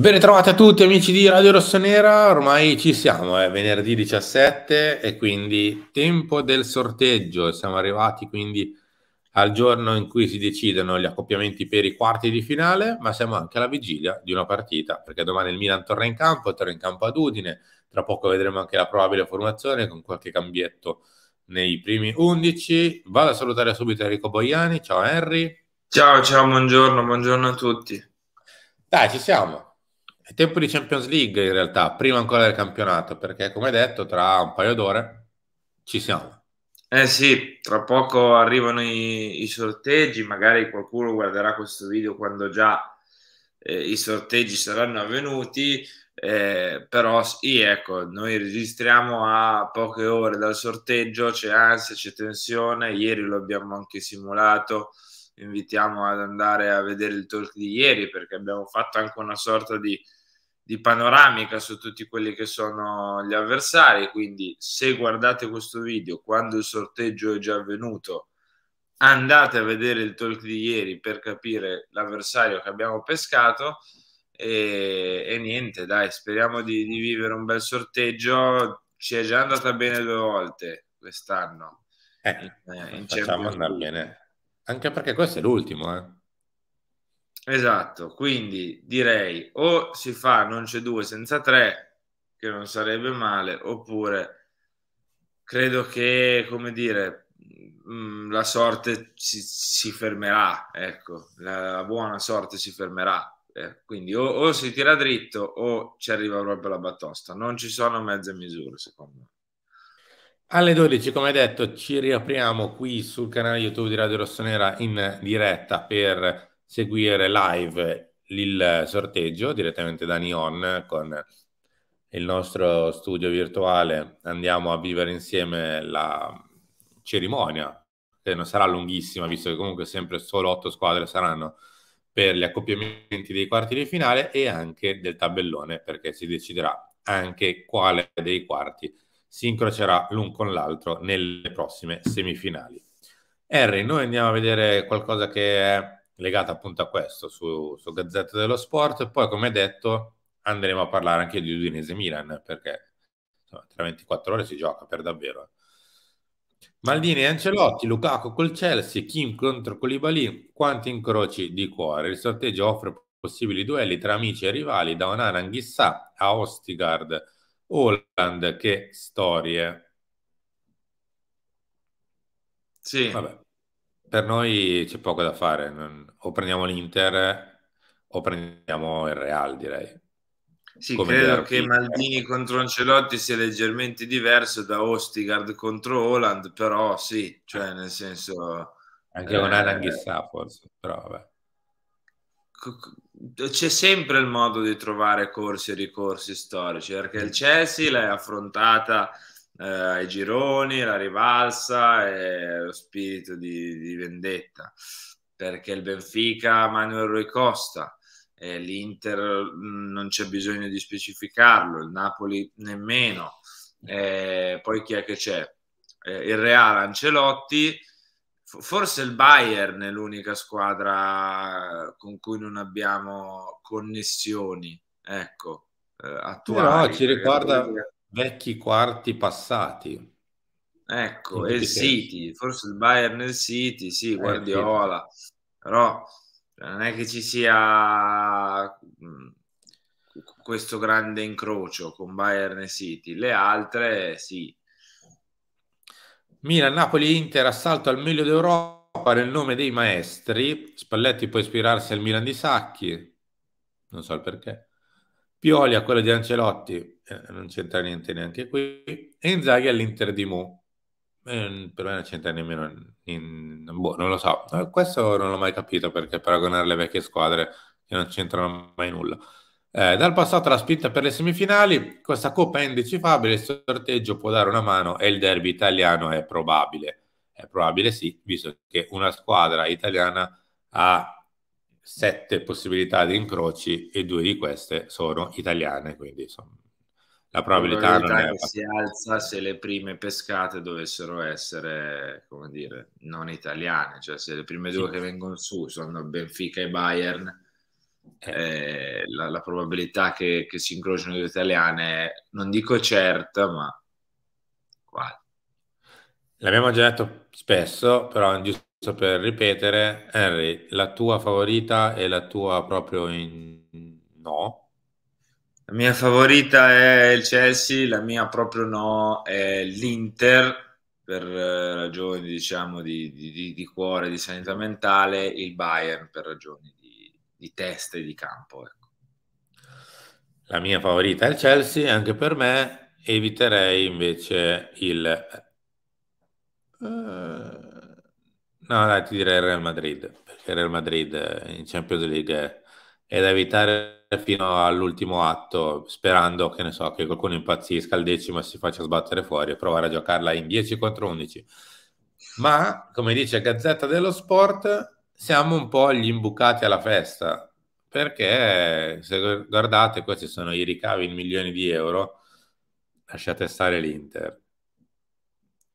Ben ritrovati a tutti amici di Radio Rossonera, ormai ci siamo, è eh, venerdì 17 e quindi tempo del sorteggio, siamo arrivati quindi al giorno in cui si decidono gli accoppiamenti per i quarti di finale, ma siamo anche alla vigilia di una partita, perché domani il Milan torna in campo, torna in campo ad Udine, tra poco vedremo anche la probabile formazione con qualche cambietto nei primi 11. Vado a salutare subito Enrico Boiani, ciao Henry. Ciao, ciao, buongiorno, buongiorno a tutti. Dai, ci siamo, è tempo di Champions League in realtà, prima ancora del campionato, perché come detto tra un paio d'ore ci siamo. Eh sì, tra poco arrivano i, i sorteggi, magari qualcuno guarderà questo video quando già eh, i sorteggi saranno avvenuti, eh, però sì, ecco, noi registriamo a poche ore dal sorteggio, c'è ansia, c'è tensione, ieri lo abbiamo anche simulato, invitiamo ad andare a vedere il talk di ieri perché abbiamo fatto anche una sorta di di panoramica su tutti quelli che sono gli avversari, quindi se guardate questo video quando il sorteggio è già avvenuto, andate a vedere il talk di ieri per capire l'avversario che abbiamo pescato e, e niente, dai, speriamo di, di, vivere un bel sorteggio, ci è già andata bene due volte quest'anno. Eh, in, eh, in facciamo andare bene, anche perché questo è l'ultimo, eh. Esatto, quindi direi o si fa non c'è due senza tre, che non sarebbe male, oppure credo che, come dire, mm, la sorte si, si fermerà, ecco, la, buona sorte si fermerà. Eh, quindi o, o, si tira dritto o ci arriva proprio la battosta, non ci sono mezze misure secondo me. Alle 12, come detto, ci riapriamo qui sul canale YouTube di Radio Rossonera in diretta per seguire live il sorteggio direttamente da Neon con il nostro studio virtuale. Andiamo a vivere insieme la cerimonia, che non sarà lunghissima, visto che comunque sempre solo otto squadre saranno per gli accoppiamenti dei quarti di finale e anche del tabellone, perché si deciderà anche quale dei quarti si incrocerà l'un con l'altro nelle prossime semifinali. Harry, noi andiamo a vedere qualcosa che è legata appunto a questo su, su Gazzetta dello Sport. E poi, come detto, andremo a parlare anche di Udinese Milan perché insomma, tra 24 ore si gioca per davvero. Maldini e Ancelotti, Lukaku col Chelsea, Kim contro Colibali, quanti incroci di cuore. Il sorteggio offre possibili duelli tra amici e rivali, da Onaran chissà a Ostigard, Holland, che storie. Sì. Vabbè. Per noi c'è poco da fare, o prendiamo l'Inter o prendiamo il Real, direi. Sì, Come credo che Maldini contro Ancelotti sia leggermente diverso da Ostigard contro Holland, però sì, cioè eh. nel senso... Anche eh, con Alan chissà forse, però vabbè. C'è sempre il modo di trovare corsi e ricorsi storici, perché il Chelsea l'hai affrontata eh, ai gironi, la rivalsa e lo spirito di, di vendetta perché il Benfica Manuel Rui Costa, eh, l'Inter mm, non c'è bisogno di specificarlo, il Napoli nemmeno, eh, poi chi è che c'è? Eh, il Real Ancelotti, forse il Bayern è l'unica squadra con cui non abbiamo connessioni, ecco, eh, attuali. Però ci ricorda vecchi quarti passati. Ecco, e il City, forse il Bayern il City, sì, eh, Guardiola, però cioè, non è che ci sia questo grande incrocio con Bayern e City, le altre sì. Milan, Napoli, Inter, assalto al meglio d'Europa nel nome dei maestri. Spalletti può ispirarsi al Milan di Sacchi, non so il perché. Pioli a quello di Ancelotti, eh, non c'entra niente neanche qui, e Inzaghi all'Inter di Mu. Eh, per me non c'entra nemmeno, in, in, boh, non lo so, eh, questo non l'ho mai capito perché paragonare le vecchie squadre che non c'entrano mai nulla. Eh, dal passato la spinta per le semifinali, questa coppa è indecifabile, il sorteggio può dare una mano e il derby italiano è probabile. È probabile sì, visto che una squadra italiana ha sette possibilità di incroci e due di queste sono italiane, quindi insomma, la probabilità, la probabilità che si alza se le prime pescate dovessero essere, come dire, non italiane, cioè se le prime due sì. che vengono su sono Benfica e Bayern, eh. Eh, la, la, probabilità che, che si incrociano due italiane non dico certa, ma quale. L'abbiamo già detto spesso, però è giusto saper ripetere, Henry, la tua favorita e la tua proprio in no? La mia favorita è il Chelsea, la mia proprio no è l'Inter, per eh, ragioni diciamo di, di, di cuore, di sanità mentale, il Bayern per ragioni di, di testa e di campo. Ecco. La mia favorita è il Chelsea, anche per me eviterei invece il... Uh No, dai, ti direi Real Madrid, perché Real Madrid eh, in Champions League è da evitare fino all'ultimo atto, sperando che ne so, che qualcuno impazzisca al decimo e si faccia sbattere fuori e provare a giocarla in 10 contro 11. Ma, come dice Gazzetta dello Sport, siamo un po' gli imbucati alla festa, perché se guardate, questi sono i ricavi in milioni di euro, lasciate stare l'Inter,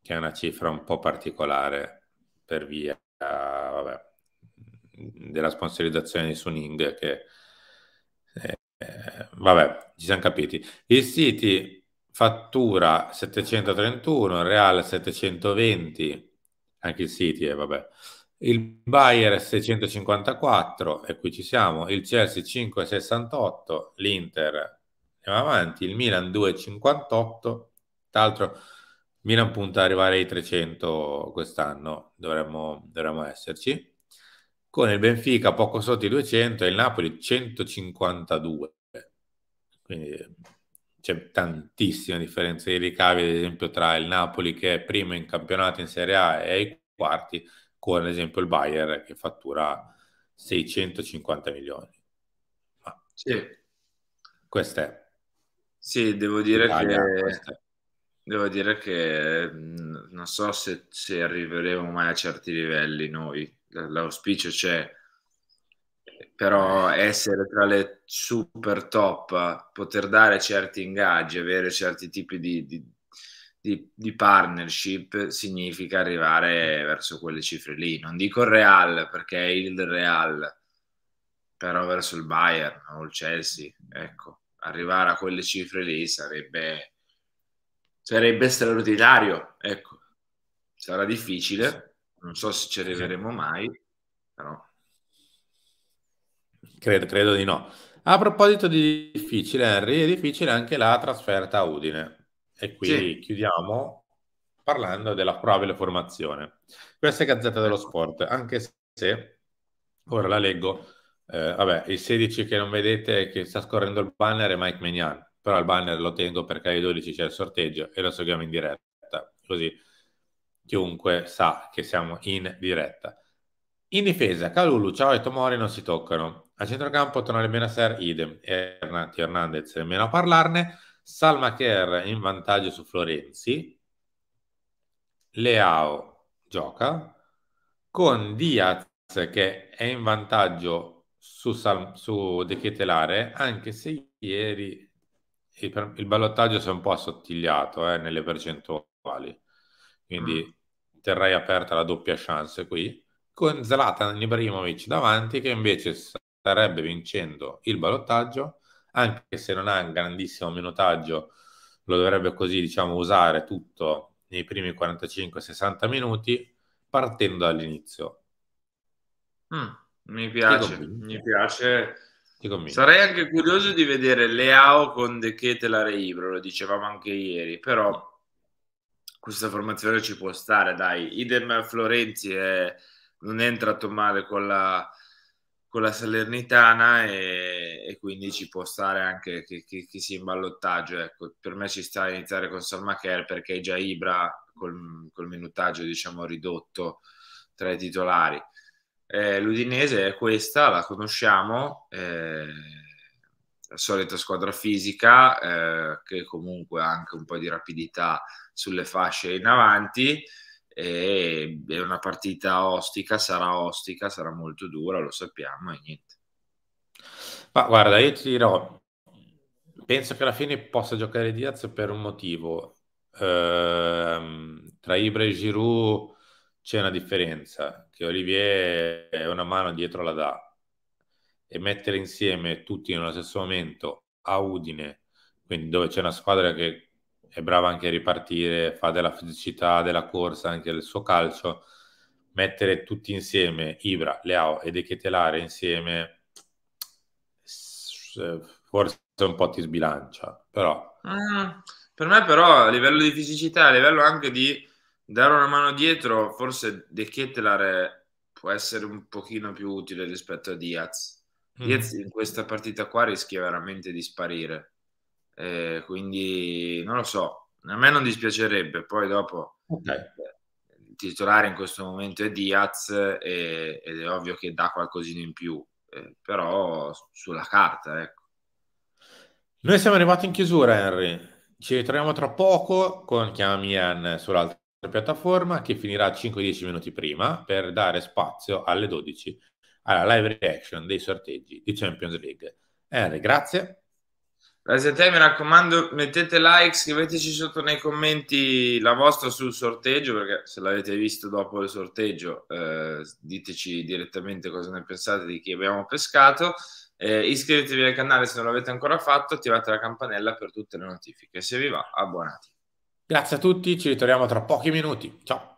che è una cifra un po' particolare per via vabbè, della sponsorizzazione di Suning che eh, vabbè, ci siamo capiti. Il City fattura 731, il Real 720, anche il City, eh, vabbè. Il Bayer 654 e qui ci siamo, il Chelsea 568, l'Inter andiamo avanti, il Milan 258, tra l'altro Milan punta ad arrivare ai 300 quest'anno, dovremmo, dovremmo esserci. Con il Benfica poco sotto i 200 e il Napoli 152. Quindi c'è tantissima differenza di ricavi, ad esempio, tra il Napoli che è primo in campionato in Serie A e ai quarti, con ad esempio il Bayer che fattura 650 milioni. Ma sì. Questa è. Sì, devo dire Italia, che Devo dire che mhmm, non so se, se arriveremo mai a certi livelli noi. L'auspicio c'è, però essere tra le super top, poter dare certi ingaggi, avere certi tipi di, di, di, di partnership significa arrivare verso quelle cifre lì. Non dico il Real perché è il Real, però verso il Bayern o il Chelsea, ecco, arrivare a quelle cifre lì sarebbe Sarebbe straordinario, ecco. Sarà difficile, non so se ci arriveremo mai, però... Credo, credo di no. A proposito di difficile, Henry, è difficile anche la trasferta a Udine. E qui sì. chiudiamo parlando della probabile formazione. Questa è Gazzetta dello ecco. Sport, anche se, ora la leggo, eh, vabbè, il 16 che non vedete che sta scorrendo il banner è Mike Mignan però il banner lo tengo perché alle 12 c'è il sorteggio e lo seguiamo in diretta, così chiunque sa che siamo in diretta. In difesa, Calulu, Ciao e Tomori non si toccano. A centrocampo Tonale Benasser, idem. Ernati Hernandez, nemmeno a parlarne. Salmacher in vantaggio su Florenzi. Leao gioca. Con Diaz che è in vantaggio su, Sal- su De Chetelare, anche se ieri il, il ballottaggio si è un po' assottigliato eh, nelle percentuali, quindi mm. terrei aperta la doppia chance qui, con Zlatan Ibrahimovic davanti che invece starebbe vincendo il ballottaggio, anche se non ha un grandissimo minutaggio, lo dovrebbe così diciamo, usare tutto nei primi 45-60 minuti, partendo dall'inizio. Mm, mi piace, mi piace Sarei anche curioso di vedere Leao con De Ketelaere e Ibro, lo dicevamo anche ieri, però questa formazione ci può stare, dai. Idem Florenzi è... Eh, non è entrato male con la, con la Salernitana e... e, quindi ci può stare anche che, che, che sia in ballottaggio. Ecco. Per me ci sta a iniziare con Salmacher perché è già Ibra col, col minutaggio diciamo ridotto tra i titolari eh, L'Udinese è questa, la conosciamo, eh, la solita squadra fisica eh, che comunque ha anche un po' di rapidità sulle fasce in avanti. E è una partita ostica, sarà ostica, sarà molto dura, lo sappiamo e niente. Ma guarda, io ti dirò, penso che alla fine possa giocare Diaz per un motivo. Ehm, tra Ibra e Giroud c'è una differenza che Olivier è una mano dietro la DA e mettere insieme tutti nello stesso momento a Udine, quindi dove c'è una squadra che è brava anche a ripartire, fa della fisicità, della corsa, anche del suo calcio, mettere tutti insieme Ibra, Leao e De Chetelare insieme forse un po' ti sbilancia, però... Ah, per me però a livello di fisicità, a livello anche di dare una mano dietro, forse De Kettelar può essere un pochino più utile rispetto a Diaz. Mm. Diaz in questa partita qua rischia veramente di sparire. Eh, quindi non lo so, a me non dispiacerebbe. Poi dopo okay. il titolare in questo momento è Diaz e, ed è ovvio che dà qualcosina in più, eh, però sulla carta, ecco. Noi siamo arrivati in chiusura, Henry. Ci ritroviamo tra poco con Chiamian sull'altra piattaforma che finirà 5-10 minuti prima per dare spazio alle 12 alla live reaction dei sorteggi di Champions League. Henry, grazie. Grazie a te, mi raccomando, mettete like, scriveteci sotto nei commenti la vostra sul sorteggio, perché se l'avete visto dopo il sorteggio eh, diteci direttamente cosa ne pensate di chi abbiamo pescato. Eh, iscrivetevi al canale se non l'avete ancora fatto, attivate la campanella per tutte le notifiche. Se vi va, abbonati. Grazie a tutti, ci ritroviamo tra pochi minuti. Ciao.